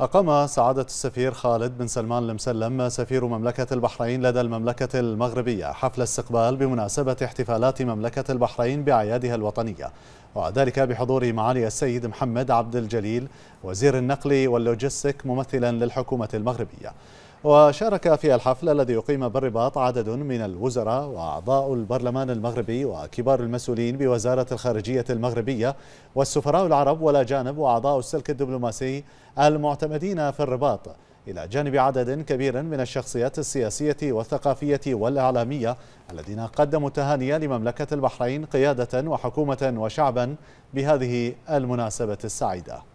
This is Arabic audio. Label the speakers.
Speaker 1: أقام
Speaker 2: سعادة السفير خالد بن سلمان المسلم سفير مملكة البحرين لدى المملكة المغربية حفل استقبال بمناسبة احتفالات مملكة البحرين بأعيادها الوطنية وذلك بحضور معالي السيد محمد عبد الجليل وزير النقل واللوجستيك ممثلا للحكومة المغربية وشارك في الحفل الذي أقيم بالرباط عدد من الوزراء وأعضاء البرلمان المغربي وكبار المسؤولين بوزارة الخارجية المغربية والسفراء العرب والأجانب وأعضاء السلك الدبلوماسي المعتمدين في الرباط إلى جانب عدد كبير من الشخصيات السياسية والثقافية والإعلامية الذين قدموا التهاني لمملكة البحرين قيادة وحكومة وشعبا بهذه المناسبة السعيدة